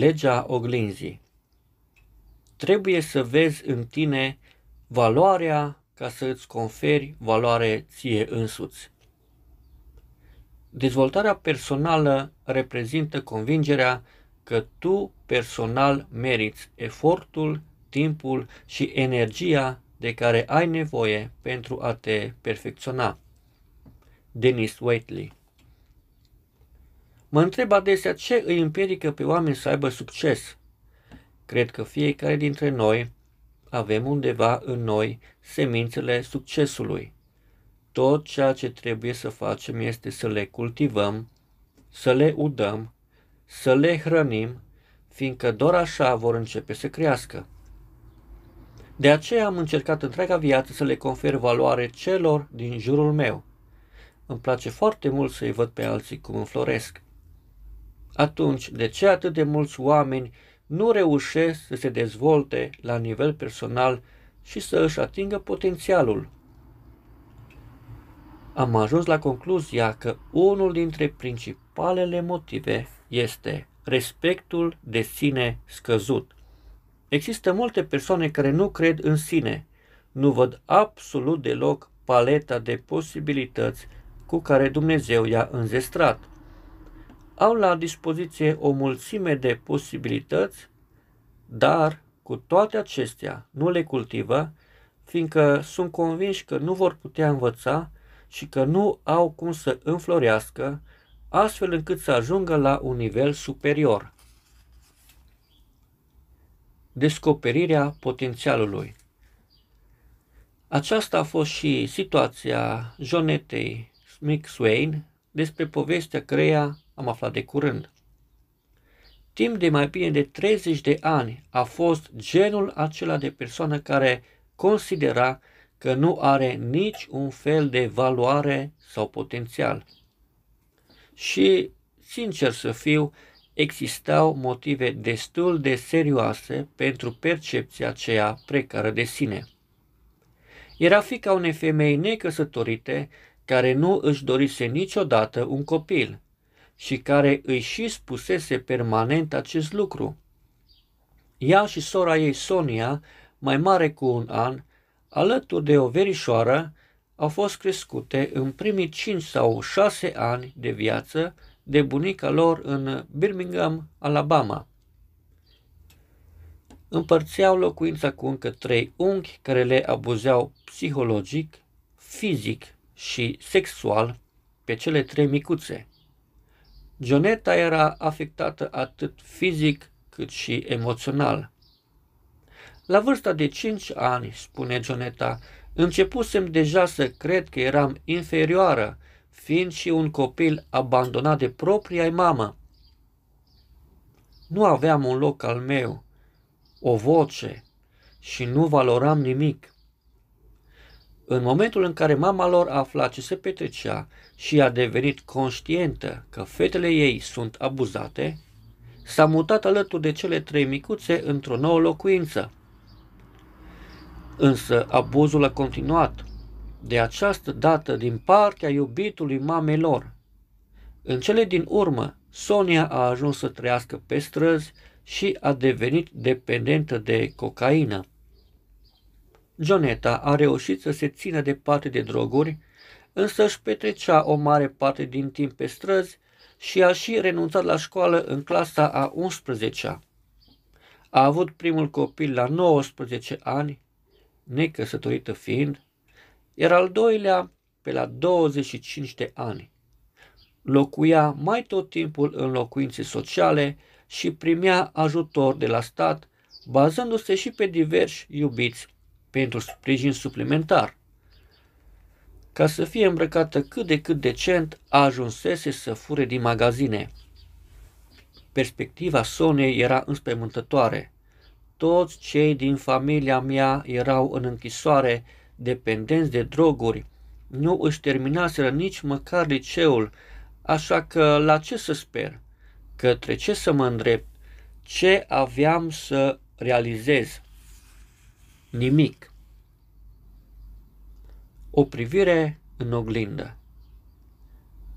Legea oglinzii Trebuie să vezi în tine valoarea ca să îți conferi valoare ție însuți. Dezvoltarea personală reprezintă convingerea că tu personal meriți efortul, timpul și energia de care ai nevoie pentru a te perfecționa. Dennis Waitley Mă întreb adesea ce îi împiedică pe oameni să aibă succes. Cred că fiecare dintre noi avem undeva în noi semințele succesului. Tot ceea ce trebuie să facem este să le cultivăm, să le udăm, să le hrănim, fiindcă doar așa vor începe să crească. De aceea am încercat întreaga viață să le confer valoare celor din jurul meu. Îmi place foarte mult să-i văd pe alții cum înfloresc. Atunci, de ce atât de mulți oameni nu reușesc să se dezvolte la nivel personal și să își atingă potențialul? Am ajuns la concluzia că unul dintre principalele motive este respectul de sine scăzut. Există multe persoane care nu cred în sine, nu văd absolut deloc paleta de posibilități cu care Dumnezeu i-a înzestrat au la dispoziție o mulțime de posibilități, dar cu toate acestea nu le cultivă, fiindcă sunt convinși că nu vor putea învăța și că nu au cum să înflorească, astfel încât să ajungă la un nivel superior. Descoperirea potențialului Aceasta a fost și situația Jonetei Smith Swain despre povestea creia am aflat de curând. Timp de mai bine de 30 de ani a fost genul acela de persoană care considera că nu are nici un fel de valoare sau potențial. Și, sincer să fiu, existau motive destul de serioase pentru percepția aceea precară de sine. Era fica unei femei necăsătorite care nu își dorise niciodată un copil și care îi și spusese permanent acest lucru. Ea și sora ei Sonia, mai mare cu un an, alături de o verișoară, au fost crescute în primii cinci sau șase ani de viață de bunica lor în Birmingham, Alabama. Împărțeau locuința cu încă trei unchi care le abuzeau psihologic, fizic și sexual pe cele trei micuțe. Gioneta era afectată atât fizic cât și emoțional. La vârsta de 5 ani, spune Gioneta, începusem deja să cred că eram inferioară, fiind și un copil abandonat de propria mamă. Nu aveam un loc al meu, o voce și nu valoram nimic. În momentul în care mama lor a aflat ce se petrecea și a devenit conștientă că fetele ei sunt abuzate, s-a mutat alături de cele trei micuțe într-o nouă locuință. Însă abuzul a continuat, de această dată din partea iubitului mamei lor. În cele din urmă, Sonia a ajuns să trăiască pe străzi și a devenit dependentă de cocaină. Joneta a reușit să se țină departe de droguri, însă își petrecea o mare parte din timp pe străzi și a și renunțat la școală în clasa a 11-a. A avut primul copil la 19 ani, necăsătorită fiind, iar al doilea pe la 25 de ani. Locuia mai tot timpul în locuințe sociale și primea ajutor de la stat, bazându-se și pe diversi iubiți pentru sprijin suplimentar. Ca să fie îmbrăcată cât de cât decent, ajunsese să fure din magazine. Perspectiva Sonei era înspăimântătoare. Toți cei din familia mea erau în închisoare, dependenți de droguri. Nu își terminaseră nici măcar liceul, așa că la ce să sper? Către ce să mă îndrept? Ce aveam să realizez? Nimic. O privire în oglindă.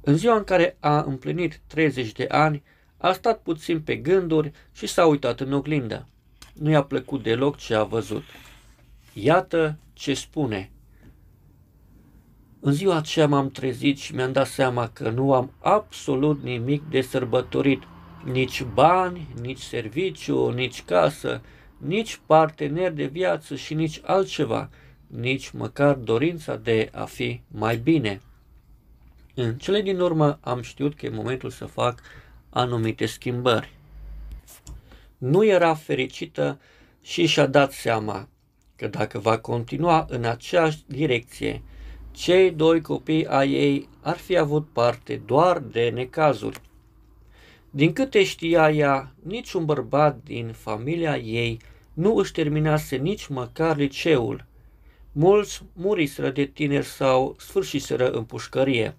În ziua în care a împlinit 30 de ani, a stat puțin pe gânduri și s-a uitat în oglindă. Nu i-a plăcut deloc ce a văzut. Iată ce spune. În ziua aceea m-am trezit și mi-am dat seama că nu am absolut nimic de sărbătorit, nici bani, nici serviciu, nici casă, nici partener de viață și nici altceva, nici măcar dorința de a fi mai bine. În cele din urmă am știut că e momentul să fac anumite schimbări. Nu era fericită și și-a dat seama că dacă va continua în aceeași direcție, cei doi copii ai ei ar fi avut parte doar de necazuri. Din câte știa ea, niciun bărbat din familia ei nu își terminase nici măcar liceul. Mulți muriseră de tineri sau sfârșiseră în pușcărie.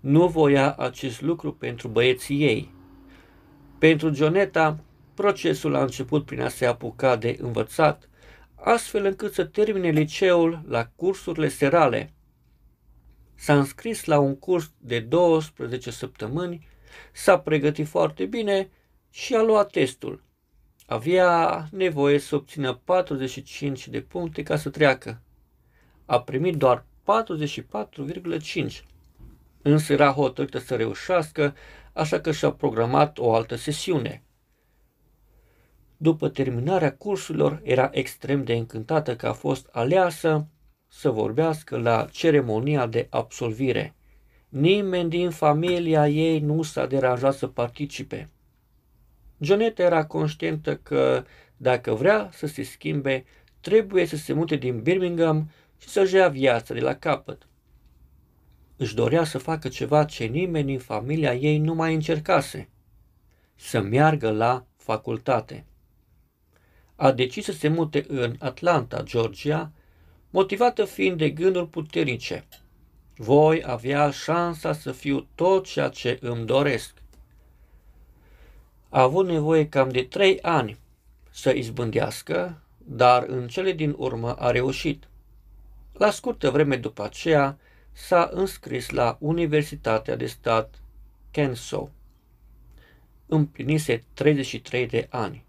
Nu voia acest lucru pentru băieții ei. Pentru Gioneta, procesul a început prin a se apuca de învățat, astfel încât să termine liceul la cursurile serale. S-a înscris la un curs de 12 săptămâni S-a pregătit foarte bine și a luat testul. Avea nevoie să obțină 45 de puncte ca să treacă. A primit doar 44,5. Însă era hotărâtă să reușească, așa că și-a programat o altă sesiune. După terminarea cursurilor, era extrem de încântată că a fost aleasă să vorbească la ceremonia de absolvire. Nimeni din familia ei nu s-a deranjat să participe. Joneta era conștientă că dacă vrea să se schimbe, trebuie să se mute din Birmingham și să-și ia viața de la capăt. Își dorea să facă ceva ce nimeni din familia ei nu mai încercase, să meargă la facultate. A decis să se mute în Atlanta, Georgia, motivată fiind de gânduri puternice – voi avea șansa să fiu tot ceea ce îmi doresc. A avut nevoie cam de trei ani să izbândească, dar în cele din urmă a reușit. La scurtă vreme după aceea s-a înscris la Universitatea de Stat Kenso. Împlinise 33 de ani.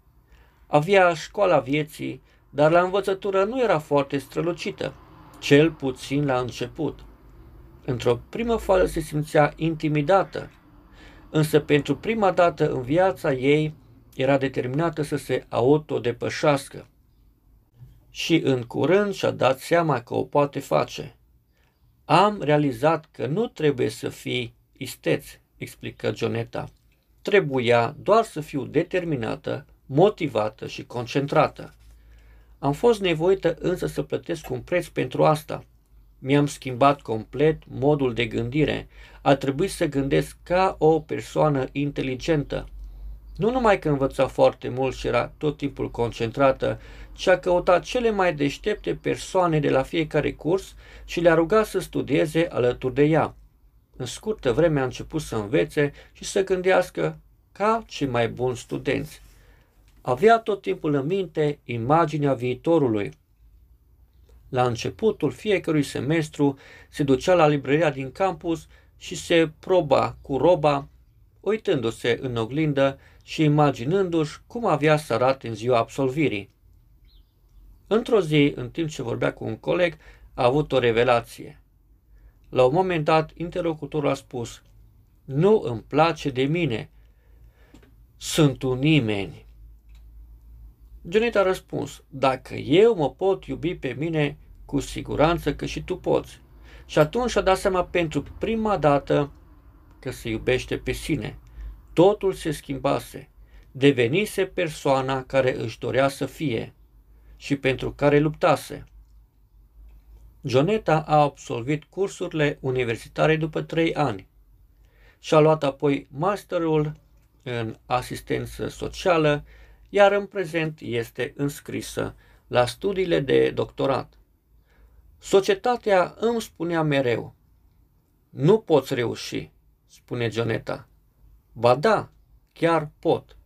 Avea școala vieții, dar la învățătură nu era foarte strălucită, cel puțin la început – Într-o primă fază se simțea intimidată, însă pentru prima dată în viața ei era determinată să se autodepășească. Și în curând și-a dat seama că o poate face. Am realizat că nu trebuie să fii isteț, explică Joneta. Trebuia doar să fiu determinată, motivată și concentrată. Am fost nevoită însă să plătesc un preț pentru asta – mi-am schimbat complet modul de gândire. A trebuit să gândesc ca o persoană inteligentă. Nu numai că învăța foarte mult și era tot timpul concentrată, ci a căutat cele mai deștepte persoane de la fiecare curs și le-a rugat să studieze alături de ea. În scurtă vreme a început să învețe și să gândească ca cei mai buni studenți. Avea tot timpul în minte imaginea viitorului – la începutul fiecărui semestru se ducea la librăria din campus și se proba cu roba, uitându-se în oglindă și imaginându-și cum avea să arate în ziua absolvirii. Într-o zi, în timp ce vorbea cu un coleg, a avut o revelație. La un moment dat, interlocutorul a spus, Nu îmi place de mine, sunt un nimeni. Janet a răspuns, Dacă eu mă pot iubi pe mine, cu siguranță că și tu poți. Și atunci a dat seama pentru prima dată că se iubește pe sine. Totul se schimbase. Devenise persoana care își dorea să fie și pentru care luptase. Joneta a absolvit cursurile universitare după trei ani și a luat apoi masterul în asistență socială, iar în prezent este înscrisă la studiile de doctorat. Societatea îmi spunea mereu, nu poți reuși, spune Gioneta. Ba da, chiar pot.